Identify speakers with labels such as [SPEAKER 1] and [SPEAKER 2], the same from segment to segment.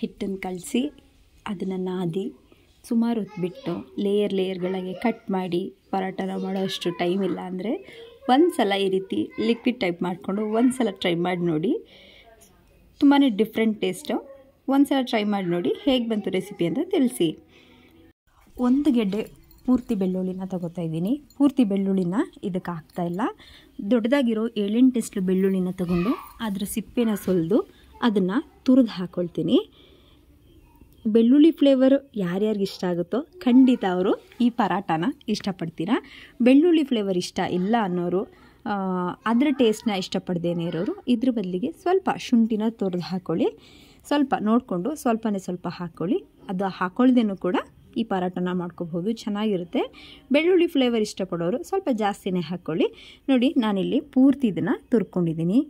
[SPEAKER 1] ಹಿಟ್ಟನ್ನು ಕಲಸಿ ಅದನ್ನು ನಾದಿ ಸುಮಾರು ಹೊತ್ಬಿಟ್ಟು ಲೇಯರ್ ಲೇಯರ್ಗಳಾಗಿ ಕಟ್ ಮಾಡಿ ಪರೋಟನ ಮಾಡೋಷ್ಟು ಟೈಮ್ ಇಲ್ಲ ಅಂದರೆ ಒಂದು ಸಲ ಈ ರೀತಿ ಲಿಕ್ವಿಡ್ ಟೈಪ್ ಮಾಡಿಕೊಂಡು ಒಂದು ಸಲ ಟ್ರೈ ಮಾಡಿ ನೋಡಿ ತುಂಬಾ ಡಿಫ್ರೆಂಟ್ ಟೇಸ್ಟು ಒಂದು ಸಲ ಟ್ರೈ ಮಾಡಿ ನೋಡಿ ಹೇಗೆ ಬಂತು ರೆಸಿಪಿ ಅಂತ ತಿಳಿಸಿ ಒಂದು ಗೆಡ್ಡೆ ಪೂರ್ತಿ ಬೆಳ್ಳುಳ್ಳಿನ ತೊಗೋತಾ ಇದ್ದೀನಿ ಪೂರ್ತಿ ಬೆಳ್ಳುಳ್ಳಿನ ಇದಕ್ಕೆ ಹಾಕ್ತಾ ಇಲ್ಲ ದೊಡ್ಡದಾಗಿರೋ ಏಳೆಂಟೆಷ್ಟು ಬೆಳ್ಳುಳ್ಳಿನ ತಗೊಂಡು ಅದರ ಸಿಪ್ಪೆನ ಸುಲಿದು ಅದನ್ನು ತುರಿದು ಹಾಕ್ಕೊಳ್ತೀನಿ ಬೆಳ್ಳುಳ್ಳಿ ಫ್ಲೇವರು ಯಾರ್ಯಾರಿಗೆ ಇಷ್ಟ ಆಗುತ್ತೋ ಖಂಡಿತ ಅವರು ಈ ಪರಾಟಾನ ಇಷ್ಟಪಡ್ತೀರಾ ಬೆಳ್ಳುಳ್ಳಿ ಫ್ಲೇವರ್ ಇಷ್ಟ ಇಲ್ಲ ಅನ್ನೋರು ಅದರ ಟೇಸ್ಟ್ನ ಇಷ್ಟಪಡ್ದೇನೆ ಇರೋರು ಇದ್ರ ಬದಲಿಗೆ ಸ್ವಲ್ಪ ಶುಂಠಿನ ತೊರೆದು ಹಾಕೊಳ್ಳಿ ಸ್ವಲ್ಪ ನೋಡಿಕೊಂಡು ಸ್ವಲ್ಪನೇ ಸ್ವಲ್ಪ ಹಾಕ್ಕೊಳ್ಳಿ ಅದು ಹಾಕೊಳ್ಳ್ದೇನೂ ಕೂಡ ಈ ಪರಾಟನ ಮಾಡ್ಕೋಬೋದು ಚೆನ್ನಾಗಿರುತ್ತೆ ಬೆಳ್ಳುಳ್ಳಿ ಫ್ಲೇವರ್ ಇಷ್ಟಪಡೋರು ಸ್ವಲ್ಪ ಜಾಸ್ತಿನೇ ಹಾಕ್ಕೊಳ್ಳಿ ನೋಡಿ ನಾನಿಲ್ಲಿ ಪೂರ್ತಿ ಇದನ್ನು ತುರ್ಕೊಂಡಿದ್ದೀನಿ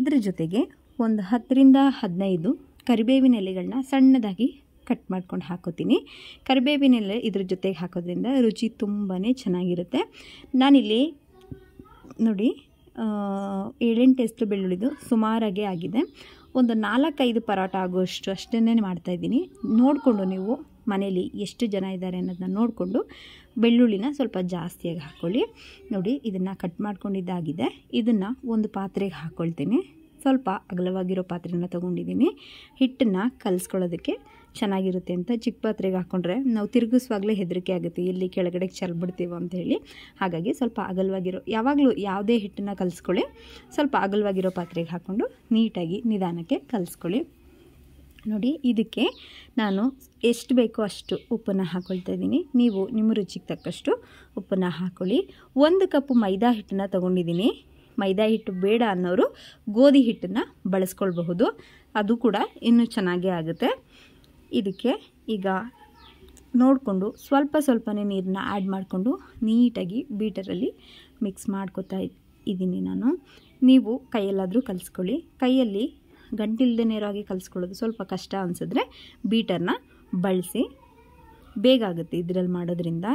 [SPEAKER 1] ಇದ್ರ ಜೊತೆಗೆ ಒಂದು ಹತ್ತರಿಂದ ಹದಿನೈದು ಕರಿಬೇವಿನ ಎಲೆಗಳನ್ನ ಸಣ್ಣದಾಗಿ ಕಟ್ ಮಾಡ್ಕೊಂಡು ಹಾಕೋತೀನಿ ಕರಿಬೇವಿನೆಲ್ಲ ಇದ್ರ ಜೊತೆಗೆ ಹಾಕೋದ್ರಿಂದ ರುಚಿ ತುಂಬಾ ಚೆನ್ನಾಗಿರುತ್ತೆ ನಾನಿಲ್ಲಿ ನೋಡಿ ಏಳೆಂಟು ಎಷ್ಟು ಬೆಳ್ಳುಳ್ಳಿದು ಸುಮಾರಾಗೇ ಆಗಿದೆ ಒಂದು ನಾಲ್ಕೈದು ಪರೋಟ ಆಗೋಷ್ಟು ಅಷ್ಟೇ ಮಾಡ್ತಾಯಿದ್ದೀನಿ ನೋಡಿಕೊಂಡು ನೀವು ಮನೇಲಿ ಎಷ್ಟು ಜನ ಇದ್ದಾರೆ ಅನ್ನೋದನ್ನ ನೋಡಿಕೊಂಡು ಬೆಳ್ಳುಳ್ಳಿನ ಸ್ವಲ್ಪ ಜಾಸ್ತಿಯಾಗಿ ಹಾಕ್ಕೊಳ್ಳಿ ನೋಡಿ ಇದನ್ನು ಕಟ್ ಮಾಡ್ಕೊಂಡಿದ್ದಾಗಿದೆ ಇದನ್ನು ಒಂದು ಪಾತ್ರೆಗೆ ಹಾಕ್ಕೊಳ್ತೀನಿ ಸ್ವಲ್ಪ ಅಗಲವಾಗಿರೋ ಪಾತ್ರೆನ ತೊಗೊಂಡಿದ್ದೀನಿ ಹಿಟ್ಟನ್ನು ಕಲಿಸ್ಕೊಳ್ಳೋದಕ್ಕೆ ಚೆನ್ನಾಗಿರುತ್ತೆ ಅಂತ ಚಿಕ್ಕ ಪಾತ್ರೆಗೆ ಹಾಕ್ಕೊಂಡ್ರೆ ನಾವು ತಿರುಗಿಸುವಾಗಲೇ ಹೆದರಿಕೆ ಆಗುತ್ತೆ ಇಲ್ಲಿ ಕೆಳಗಡೆ ಚಲ್ಬಿಡ್ತೀವೋ ಅಂತ ಹೇಳಿ ಹಾಗಾಗಿ ಸ್ವಲ್ಪ ಅಗಲವಾಗಿರೋ ಯಾವಾಗಲೂ ಯಾವುದೇ ಹಿಟ್ಟನ್ನು ಕಲಿಸ್ಕೊಳ್ಳಿ ಸ್ವಲ್ಪ ಅಗಲವಾಗಿರೋ ಪಾತ್ರೆಗೆ ಹಾಕ್ಕೊಂಡು ನೀಟಾಗಿ ನಿಧಾನಕ್ಕೆ ಕಲಿಸ್ಕೊಳ್ಳಿ ನೋಡಿ ಇದಕ್ಕೆ ನಾನು ಎಷ್ಟು ಬೇಕೋ ಅಷ್ಟು ಉಪ್ಪನ್ನು ಹಾಕ್ಕೊಳ್ತಾ ಇದ್ದೀನಿ ನೀವು ನಿಮ್ಮ ರುಚಿಗೆ ತಕ್ಕಷ್ಟು ಉಪ್ಪನ್ನು ಹಾಕ್ಕೊಳ್ಳಿ ಒಂದು ಕಪ್ ಮೈದಾ ಹಿಟ್ಟನ್ನು ತೊಗೊಂಡಿದ್ದೀನಿ ಮೈದಾ ಹಿಟ್ಟು ಬೇಡ ಅನ್ನೋರು ಗೋಧಿ ಹಿಟ್ಟನ್ನು ಬಳಸ್ಕೊಳ್ಬಹುದು ಅದು ಕೂಡ ಇನ್ನೂ ಚೆನ್ನಾಗೇ ಆಗುತ್ತೆ ಇದಕ್ಕೆ ಈಗ ನೋಡಿಕೊಂಡು ಸ್ವಲ್ಪ ಸ್ವಲ್ಪನೇ ನೀರನ್ನ ಆ್ಯಡ್ ಮಾಡಿಕೊಂಡು ನೀಟಾಗಿ ಬೀಟರಲ್ಲಿ ಮಿಕ್ಸ್ ಮಾಡ್ಕೊತಾ ಇದ್ದೀನಿ ನಾನು ನೀವು ಕೈಯಲ್ಲಾದರೂ ಕಲಿಸ್ಕೊಳ್ಳಿ ಕೈಯಲ್ಲಿ ಗಂಟಿಲ್ದೇ ನೇರವಾಗಿ ಕಲಿಸ್ಕೊಳ್ಳೋದು ಸ್ವಲ್ಪ ಕಷ್ಟ ಅನಿಸಿದ್ರೆ ಬೀಟರ್ನ ಬಳಸಿ ಬೇಗ ಆಗುತ್ತೆ ಇದರಲ್ಲಿ ಮಾಡೋದ್ರಿಂದ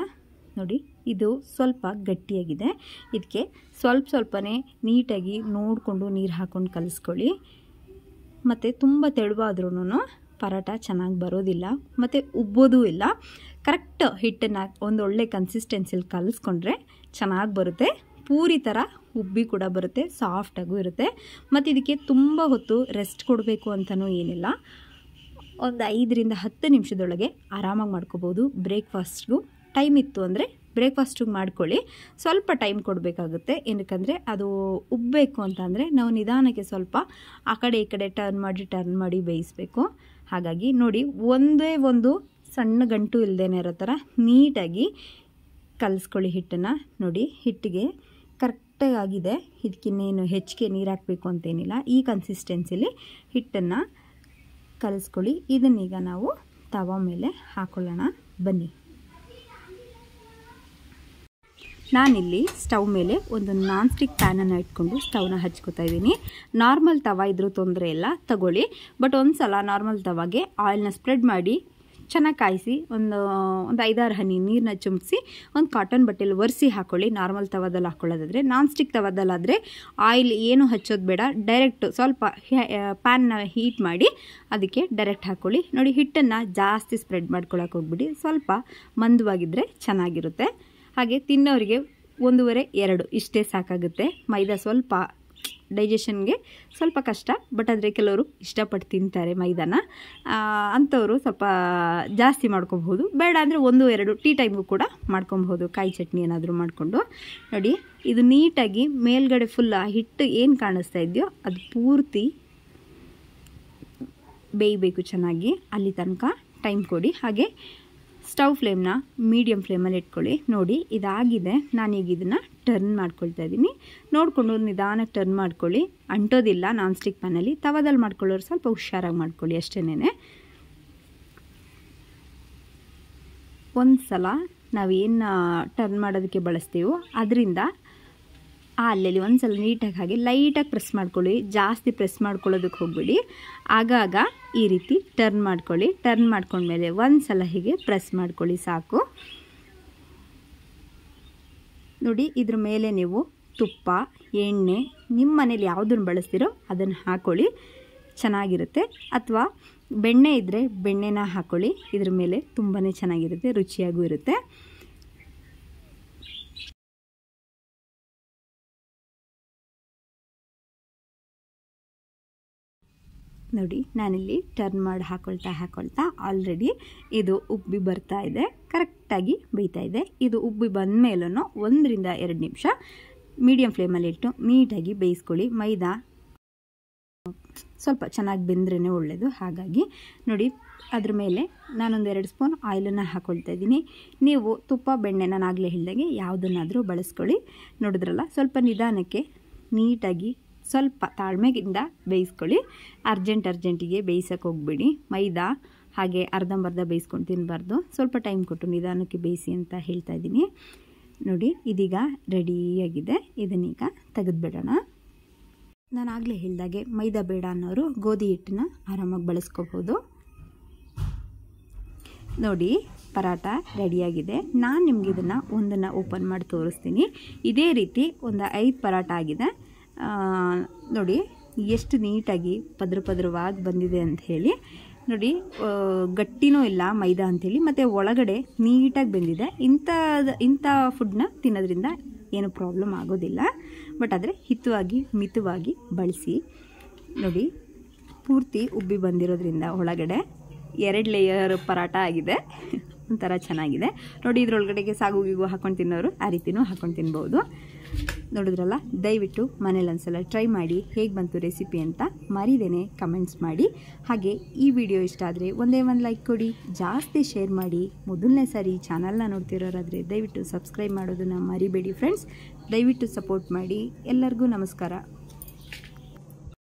[SPEAKER 1] ನೋಡಿ ಇದು ಸ್ವಲ್ಪ ಗಟ್ಟಿಯಾಗಿದೆ ಇದಕ್ಕೆ ಸ್ವಲ್ಪ ಸ್ವಲ್ಪನೇ ನೀಟಾಗಿ ನೋಡಿಕೊಂಡು ನೀರು ಹಾಕ್ಕೊಂಡು ಕಲಿಸ್ಕೊಳ್ಳಿ ಮತ್ತು ತುಂಬ ತೆಳುವಾದ್ರೂ ಪರೋಟ ಚೆನ್ನಾಗಿ ಬರೋದಿಲ್ಲ ಮತ್ತು ಉಬ್ಬೋದೂ ಇಲ್ಲ ಕರೆಕ್ಟ್ ಹಿಟ್ಟನ್ನು ಒಂದು ಒಳ್ಳೆ ಕನ್ಸಿಸ್ಟೆನ್ಸಿಲಿ ಕಲಿಸ್ಕೊಂಡ್ರೆ ಚೆನ್ನಾಗಿ ಬರುತ್ತೆ ಪೂರಿ ಥರ ಉಬ್ಬಿ ಕೂಡ ಬರುತ್ತೆ ಸಾಫ್ಟಾಗೂ ಇರುತ್ತೆ ಮತ್ತು ಇದಕ್ಕೆ ತುಂಬ ಹೊತ್ತು ರೆಸ್ಟ್ ಕೊಡಬೇಕು ಅಂತಲೂ ಏನಿಲ್ಲ ಒಂದು ಐದರಿಂದ ಹತ್ತು ನಿಮಿಷದೊಳಗೆ ಆರಾಮಾಗಿ ಮಾಡ್ಕೋಬೋದು ಬ್ರೇಕ್ಫಾಸ್ಟ್ಗೂ ಟೈಮ್ ಇತ್ತು ಅಂದರೆ ಬ್ರೇಕ್ಫಾಸ್ಟಿಗೆ ಮಾಡ್ಕೊಳ್ಳಿ ಸ್ವಲ್ಪ ಟೈಮ್ ಕೊಡಬೇಕಾಗುತ್ತೆ ಏನಕ್ಕಂದರೆ ಅದು ಉಬ್ಬಬೇಕು ಅಂತಂದರೆ ನಾವು ನಿಧಾನಕ್ಕೆ ಸ್ವಲ್ಪ ಆ ಕಡೆ ಈ ಕಡೆ ಟರ್ನ್ ಮಾಡಿ ಟರ್ನ್ ಮಾಡಿ ಬೇಯಿಸಬೇಕು ಹಾಗಾಗಿ ನೋಡಿ ಒಂದೇ ಒಂದು ಸಣ್ಣ ಗಂಟು ಇಲ್ಲದೇ ಇರೋ ಥರ ನೀಟಾಗಿ ಕಲಿಸ್ಕೊಳ್ಳಿ ಹಿಟ್ಟನ್ನು ನೋಡಿ ಹಿಟ್ಟಿಗೆ ಕರೆಕ್ಟಾಗಿದೆ ಇದಕ್ಕಿನ್ನೇನು ಹೆಚ್ಚಿಗೆ ನೀರು ಹಾಕಬೇಕು ಅಂತೇನಿಲ್ಲ ಈ ಕನ್ಸಿಸ್ಟೆನ್ಸಿಲಿ ಹಿಟ್ಟನ್ನು ಕಲಿಸ್ಕೊಳ್ಳಿ ಇದನ್ನೀಗ ನಾವು ತವ ಮೇಲೆ ಹಾಕೊಳ್ಳೋಣ ಬನ್ನಿ ನಾನಿಲ್ಲಿ ಸ್ಟವ್ ಮೇಲೆ ಒಂದು ನಾನ್ ಸ್ಟಿಕ್ ಪ್ಯಾನನ್ನು ಇಟ್ಕೊಂಡು ಸ್ಟವ್ನ ಹಚ್ಕೋತಾ ಇದ್ದೀನಿ ನಾರ್ಮಲ್ ತವ ಇದ್ರೂ ತೊಂದರೆ ಇಲ್ಲ ತಗೊಳ್ಳಿ ಬಟ್ ಒಂದು ಸಲ ನಾರ್ಮಲ್ ತವಾಗೆ ಆಯಿಲ್ನ ಸ್ಪ್ರೆಡ್ ಮಾಡಿ ಚೆನ್ನಾಗಿ ಕಾಯಿಸಿ ಒಂದು ಒಂದು ಐದಾರು ಹನಿ ನೀರನ್ನ ಚುಮಿಸಿ ಒಂದು ಕಾಟನ್ ಬಟ್ಟೆಲಿ ಒರೆಸಿ ಹಾಕ್ಕೊಳ್ಳಿ ನಾರ್ಮಲ್ ತವದಲ್ಲಿ ಹಾಕ್ಕೊಳ್ಳೋದಾದರೆ ನಾನ್ ಸ್ಟಿಕ್ ತವದಲ್ಲಾದರೆ ಆಯಿಲ್ ಏನು ಹಚ್ಚೋದು ಬೇಡ ಡೈರೆಕ್ಟ್ ಸ್ವಲ್ಪ ಪ್ಯಾನ್ನ ಹೀಟ್ ಮಾಡಿ ಅದಕ್ಕೆ ಡೈರೆಕ್ಟ್ ಹಾಕ್ಕೊಳ್ಳಿ ನೋಡಿ ಹಿಟ್ಟನ್ನು ಜಾಸ್ತಿ ಸ್ಪ್ರೆಡ್ ಮಾಡ್ಕೊಳಕ್ಕೆ ಹೋಗ್ಬಿಡಿ ಸ್ವಲ್ಪ ಮಂದವಾಗಿದ್ದರೆ ಚೆನ್ನಾಗಿರುತ್ತೆ ಹಾಗೆ ತಿನ್ನೋರಿಗೆ ಒಂದೂವರೆ ಎರಡು ಇಷ್ಟೇ ಸಾಕಾಗುತ್ತೆ ಮೈದಾ ಸ್ವಲ್ಪ ಡೈಜೆಷನ್ಗೆ ಸ್ವಲ್ಪ ಕಷ್ಟ ಬಟ್ ಆದರೆ ಕೆಲವರು ಇಷ್ಟಪಟ್ಟು ತಿಂತಾರೆ ಮೈದಾನ ಅಂಥವರು ಸ್ವಲ್ಪ ಜಾಸ್ತಿ ಮಾಡ್ಕೊಬಹುದು ಬೇಡ ಅಂದರೆ ಒಂದು ಎರಡು ಟೀ ಟೈಮು ಕೂಡ ಮಾಡ್ಕೊಬಹುದು ಕಾಯಿ ಚಟ್ನಿ ಏನಾದರೂ ಮಾಡಿಕೊಂಡು ನೋಡಿ ಇದು ನೀಟಾಗಿ ಮೇಲ್ಗಡೆ ಫುಲ್ ಹಿಟ್ಟು ಏನು ಕಾಣಿಸ್ತಾ ಇದೆಯೋ ಅದು ಪೂರ್ತಿ ಬೇಯಬೇಕು ಚೆನ್ನಾಗಿ ಅಲ್ಲಿ ತನಕ ಟೈಮ್ ಕೊಡಿ ಹಾಗೆ ಸ್ಟವ್ ಫ್ಲೇಮ್ನ ಮೀಡಿಯಮ್ ಫ್ಲೇಮಲ್ಲಿ ಇಟ್ಕೊಳ್ಳಿ ನೋಡಿ ಇದಾಗಿದೆ ನಾನೀಗ ಇದನ್ನು ಟರ್ನ್ ಮಾಡ್ಕೊಳ್ತಾ ಇದ್ದೀನಿ ನೋಡಿಕೊಂಡು ನಿಧಾನಕ್ಕೆ ಟರ್ನ್ ಮಾಡ್ಕೊಳ್ಳಿ ಅಂಟೋದಿಲ್ಲ ನಾನ್ ಸ್ಟಿಕ್ ಪ್ಯಾನಲ್ಲಿ ತವದಲ್ಲಿ ಮಾಡ್ಕೊಳ್ಳೋರು ಸ್ವಲ್ಪ ಹುಷಾರಾಗಿ ಮಾಡ್ಕೊಳ್ಳಿ ಅಷ್ಟೇನೆ ಒಂದು ಸಲ ನಾವೇನು ಟರ್ನ್ ಮಾಡೋದಕ್ಕೆ ಬಳಸ್ತೀವೋ ಅದರಿಂದ ಆ ಅಲ್ಲಲ್ಲಿ ಒಂದು ಸಲ ನೀಟಾಗಿ ಹಾಗೆ ಲೈಟಾಗಿ ಪ್ರೆಸ್ ಮಾಡ್ಕೊಳ್ಳಿ ಜಾಸ್ತಿ ಪ್ರೆಸ್ ಮಾಡ್ಕೊಳ್ಳೋದಕ್ಕೆ ಹೋಗ್ಬಿಡಿ ಆಗಾಗ ಈ ರೀತಿ ಟರ್ನ್ ಮಾಡ್ಕೊಳ್ಳಿ ಟರ್ನ್ ಮಾಡ್ಕೊಂಡ್ಮೇಲೆ ಒಂದು ಸಲ ಹೀಗೆ ಪ್ರೆಸ್ ಮಾಡ್ಕೊಳ್ಳಿ ಸಾಕು ನೋಡಿ ಇದ್ರ ಮೇಲೆ ನೀವು ತುಪ್ಪ ಎಣ್ಣೆ ನಿಮ್ಮ ಮನೇಲಿ ಯಾವುದನ್ನು ಬಳಸ್ತೀರೋ ಅದನ್ನು ಹಾಕ್ಕೊಳ್ಳಿ ಚೆನ್ನಾಗಿರುತ್ತೆ ಅಥವಾ ಬೆಣ್ಣೆ ಇದ್ದರೆ ಬೆಣ್ಣೆನ ಹಾಕೊಳ್ಳಿ ಇದ್ರ ಮೇಲೆ ತುಂಬಾ ಚೆನ್ನಾಗಿರುತ್ತೆ ರುಚಿಯಾಗೂ ಇರುತ್ತೆ ನೋಡಿ ನಾನಿಲ್ಲಿ ಟರ್ನ್ ಮಾಡಿ ಹಾಕೊಳ್ತಾ ಹಾಕೊಳ್ತಾ ಆಲ್ರೆಡಿ ಇದು ಉಬ್ಬಿ ಬರ್ತಾ ಇದೆ ಕರೆಕ್ಟಾಗಿ ಬೇಯ್ತಾ ಇದೆ ಇದು ಉಬ್ಬಿ ಬಂದ ಮೇಲೂ ಒಂದರಿಂದ ಎರಡು ನಿಮಿಷ ಮೀಡಿಯಂ ಫ್ಲೇಮಲ್ಲಿ ಇಟ್ಟು ನೀಟಾಗಿ ಬೇಯಿಸ್ಕೊಳ್ಳಿ ಮೈದಾ ಸ್ವಲ್ಪ ಚೆನ್ನಾಗಿ ಬೆಂದ್ರೇ ಒಳ್ಳೆಯದು ಹಾಗಾಗಿ ನೋಡಿ ಅದ್ರ ಮೇಲೆ ನಾನೊಂದು ಎರಡು ಸ್ಪೂನ್ ಆಯಿಲನ್ನು ಹಾಕೊಳ್ತಾ ಇದ್ದೀನಿ ನೀವು ತುಪ್ಪ ಬೆಣ್ಣೆ ನಾನು ಆಗಲೇ ಹೇಳಿದಾಗೆ ಯಾವುದನ್ನಾದರೂ ಬಳಸ್ಕೊಳ್ಳಿ ನೋಡಿದ್ರಲ್ಲ ಸ್ವಲ್ಪ ನಿಧಾನಕ್ಕೆ ನೀಟಾಗಿ ಸ್ವಲ್ಪ ತಾಳ್ಮೆಗಿಂದ ಬೇಯಿಸ್ಕೊಳ್ಳಿ ಅರ್ಜೆಂಟ್ ಅರ್ಜೆಂಟಿಗೆ ಬೇಯಿಸೋಕೆ ಹೋಗ್ಬಿಡಿ ಮೈದಾ ಹಾಗೆ ಅರ್ಧಂಬರ್ಧ ಬೇಯಿಸ್ಕೊಂಡು ತಿನ್ನಬಾರ್ದು ಸ್ವಲ್ಪ ಟೈಮ್ ಕೊಟ್ಟು ನಿಧಾನಕ್ಕೆ ಬೇಯಿಸಿ ಅಂತ ಹೇಳ್ತಾ ಇದ್ದೀನಿ ನೋಡಿ ಇದೀಗ ರೆಡಿಯಾಗಿದೆ ಇದನ್ನೀಗ ತೆಗೆದುಬಿಡೋಣ ನಾನು ಆಗಲೇ ಹೇಳಿದಾಗೆ ಮೈದಾ ಬೇಡ ಅನ್ನೋರು ಗೋಧಿ ಹಿಟ್ಟನ್ನ ಆರಾಮಾಗಿ ಬಳಸ್ಕೋಬೋದು ನೋಡಿ ಪರಾಟ ರೆಡಿಯಾಗಿದೆ ನಾನು ನಿಮ್ಗೆ ಇದನ್ನು ಒಂದನ್ನು ಓಪನ್ ಮಾಡಿ ತೋರಿಸ್ತೀನಿ ಇದೇ ರೀತಿ ಒಂದು ಐದು ಪರಾಟ ಆಗಿದೆ ನೋಡಿ ಎಷ್ಟು ನೀಟಾಗಿ ಪದ್ರ ಪದ್ರವಾಗಿ ಬಂದಿದೆ ಅಂತ ಹೇಳಿ ನೋಡಿ ಗಟ್ಟಿನೂ ಇಲ್ಲ ಮೈದಾ ಅಂಥೇಳಿ ಮತ್ತು ಒಳಗಡೆ ನೀಟಾಗಿ ಬೆಂದಿದೆ ಇಂಥದ ಇಂಥ ಫುಡ್ನ ತಿನ್ನೋದ್ರಿಂದ ಏನು ಪ್ರಾಬ್ಲಮ್ ಆಗೋದಿಲ್ಲ ಬಟ್ ಆದರೆ ಹಿತವಾಗಿ ಮಿತವಾಗಿ ಬಳಸಿ ನೋಡಿ ಪೂರ್ತಿ ಉಬ್ಬಿ ಬಂದಿರೋದ್ರಿಂದ ಒಳಗಡೆ ಎರಡು ಲೇಯರ್ ಪರಾಟ ಆಗಿದೆ ಒಂಥರ ಚೆನ್ನಾಗಿದೆ ನೋಡಿ ಇದ್ರೊಳಗಡೆಗೆ ಸಾಗು ಗೀಗು ಹಾಕೊಂಡು ತಿನ್ನೋರು ಆ ರೀತಿಯೂ ಹಾಕೊಂಡು ತಿನ್ಬೋದು ನೋಡಿದ್ರಲ್ಲ ದಯವಿಟ್ಟು ಮನೇಲಿ ಒಂದ್ಸಲ ಟ್ರೈ ಮಾಡಿ ಹೇಗೆ ಬಂತು ರೆಸಿಪಿ ಅಂತ ಮರಿದೇನೆ ಕಮೆಂಟ್ಸ್ ಮಾಡಿ ಹಾಗೆ ಈ ವಿಡಿಯೋ ಇಷ್ಟ ಆದರೆ ಒಂದೇ ಒಂದು ಲೈಕ್ ಕೊಡಿ ಜಾಸ್ತಿ ಶೇರ್ ಮಾಡಿ ಮೊದಲನೇ ಸಾರಿ ಚಾನಲ್ನ ನೋಡ್ತಿರೋರಾದರೆ ದಯವಿಟ್ಟು ಸಬ್ಸ್ಕ್ರೈಬ್ ಮಾಡೋದನ್ನು ಮರಿಬೇಡಿ ಫ್ರೆಂಡ್ಸ್ ದಯವಿಟ್ಟು ಸಪೋರ್ಟ್ ಮಾಡಿ ಎಲ್ಲರಿಗೂ ನಮಸ್ಕಾರ